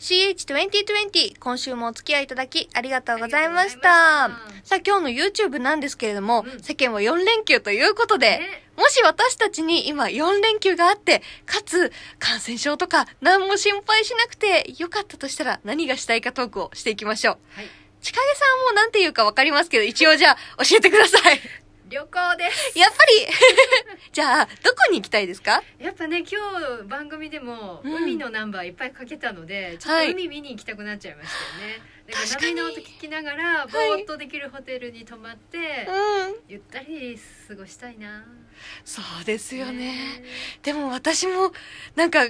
CH2020 今週もお付き合いいただきありがとうございましたさあ今日の YouTube なんですけれども、うん、世間は4連休ということで、もし私たちに今4連休があってかつ感染症とか何も心配しなくてよかったとしたら何がしたいかトークをしていきましょう、はい、近江さんも何て言うかわかりますけど一応じゃあ教えてください旅行です。やっぱり じゃあ、どこに行きたいですかやっぱね、今日番組でも海のナンバーいっぱいかけたので、うん、ちょっと海見に行きたくなっちゃいましたよね。はい、か波の音聞きながら、ぼーっとできるホテルに泊まって、はい、ゆったり過ごしたいな。そうですよね。ねでも私も、なんか、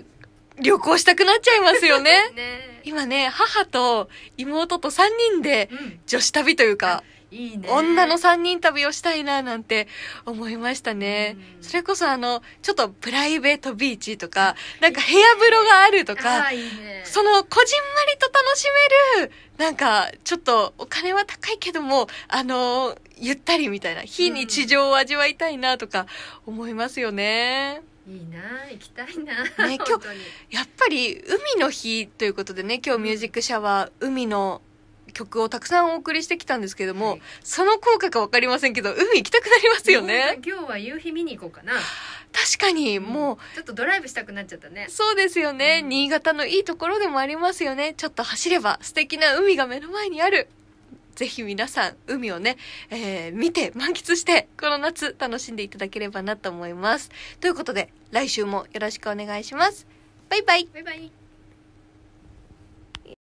旅行したくなっちゃいますよね。ね今ね、母と妹と3人で女子旅というか、うん、いいね、女の3人旅をしたいななんて思いましたね、うん、それこそあの、ちょっとプライベートビーチとか、なんか部屋風呂があるとか、その、こじんまりと楽しめる、なんか、ちょっと、お金は高いけども、あの、ゆったりみたいな、非日常を味わいたいなとか、思いますよね。いいな行きたいな、ね、今日やっぱり海の日ということでね今日「ミュージックシャワー」海の曲をたくさんお送りしてきたんですけども、はい、その効果か分かりませんけど海行きたくなりますよね今日は夕日見に行こうかな確かにもう、うん、ちょっとドライブしたくなっちゃったねそうですよね、うん、新潟のいいところでもありますよねちょっと走れば素敵な海が目の前にあるぜひ皆さん海をね、えー、見て満喫してこの夏楽しんでいただければなと思いますということで来週もよろしくお願いしますバイバイバイバイ